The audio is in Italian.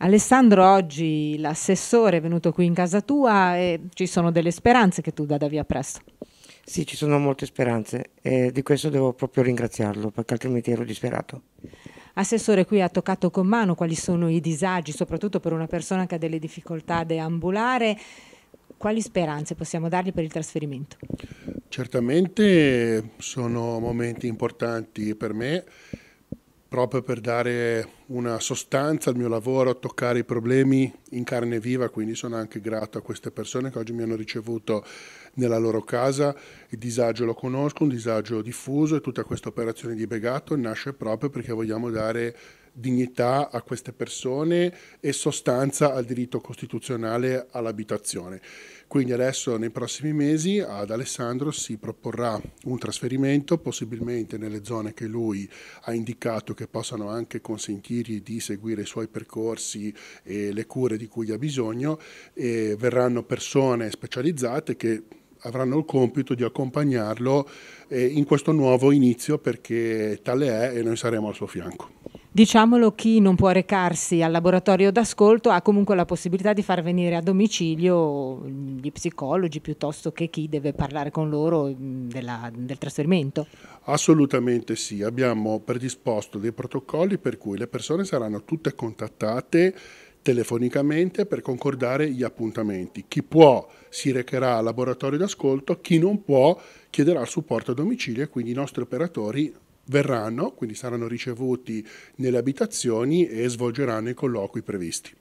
Alessandro, oggi l'assessore è venuto qui in casa tua e ci sono delle speranze che tu vada via presto. Sì, ci sono molte speranze e di questo devo proprio ringraziarlo perché altrimenti ero disperato. Assessore, qui ha toccato con mano quali sono i disagi, soprattutto per una persona che ha delle difficoltà deambulare. Quali speranze possiamo dargli per il trasferimento? Certamente sono momenti importanti per me proprio per dare una sostanza al mio lavoro, toccare i problemi in carne viva, quindi sono anche grato a queste persone che oggi mi hanno ricevuto nella loro casa. Il disagio lo conosco, un disagio diffuso e tutta questa operazione di Begato nasce proprio perché vogliamo dare dignità a queste persone e sostanza al diritto costituzionale all'abitazione. Quindi adesso nei prossimi mesi ad Alessandro si proporrà un trasferimento, possibilmente nelle zone che lui ha indicato che possano anche consentirgli di seguire i suoi percorsi e le cure di cui ha bisogno. E verranno persone specializzate che avranno il compito di accompagnarlo eh, in questo nuovo inizio perché tale è e noi saremo al suo fianco. Diciamolo, chi non può recarsi al laboratorio d'ascolto ha comunque la possibilità di far venire a domicilio gli psicologi piuttosto che chi deve parlare con loro mm, della, del trasferimento. Assolutamente sì, abbiamo predisposto dei protocolli per cui le persone saranno tutte contattate telefonicamente per concordare gli appuntamenti. Chi può si recherà al laboratorio d'ascolto, chi non può chiederà supporto a domicilio e quindi i nostri operatori verranno, quindi saranno ricevuti nelle abitazioni e svolgeranno i colloqui previsti.